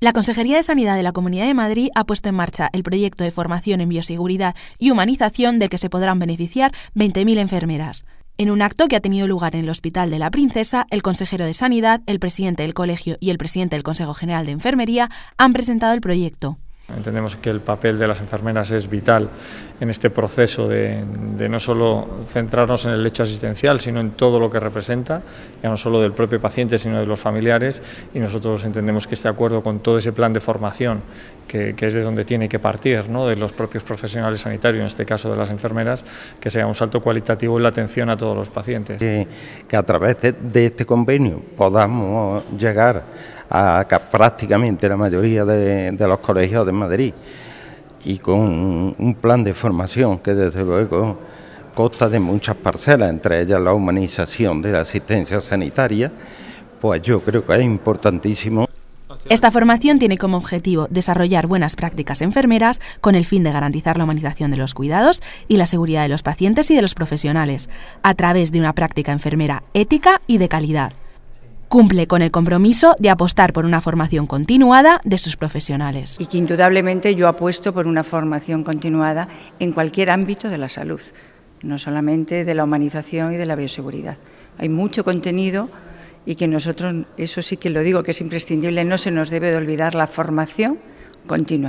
La Consejería de Sanidad de la Comunidad de Madrid ha puesto en marcha el proyecto de formación en bioseguridad y humanización del que se podrán beneficiar 20.000 enfermeras. En un acto que ha tenido lugar en el Hospital de la Princesa, el consejero de Sanidad, el presidente del Colegio y el presidente del Consejo General de Enfermería han presentado el proyecto. Entendemos que el papel de las enfermeras es vital en este proceso de, no solo centrarnos en el hecho asistencial, sino en todo lo que representa, ya no solo del propio paciente, sino de los familiares, y nosotros entendemos que este acuerdo con todo ese plan de formación que, es de donde tiene que partir, ¿no? de los propios profesionales sanitarios, en este caso de las enfermeras, que sea un salto cualitativo en la atención a todos los pacientes. Que, a través de, este convenio podamos llegar a, prácticamente la mayoría de los colegios de Madrid y con un plan de formación que desde luego consta de muchas parcelas, entre ellas la humanización de la asistencia sanitaria, pues yo creo que es importantísimo esta formación tiene como objetivo desarrollar buenas prácticas enfermeras con el fin de garantizar la humanización de los cuidados y la seguridad de los pacientes y de los profesionales, a través de una práctica enfermera ética y de calidad. Cumple con el compromiso de apostar por una formación continuada de sus profesionales. Y que indudablemente yo apuesto por una formación continuada en cualquier ámbito de la salud, no solamente de la humanización y de la bioseguridad. Hay mucho contenido y que nosotros, eso sí que lo digo, que es imprescindible, no se nos debe de olvidar la formación continua.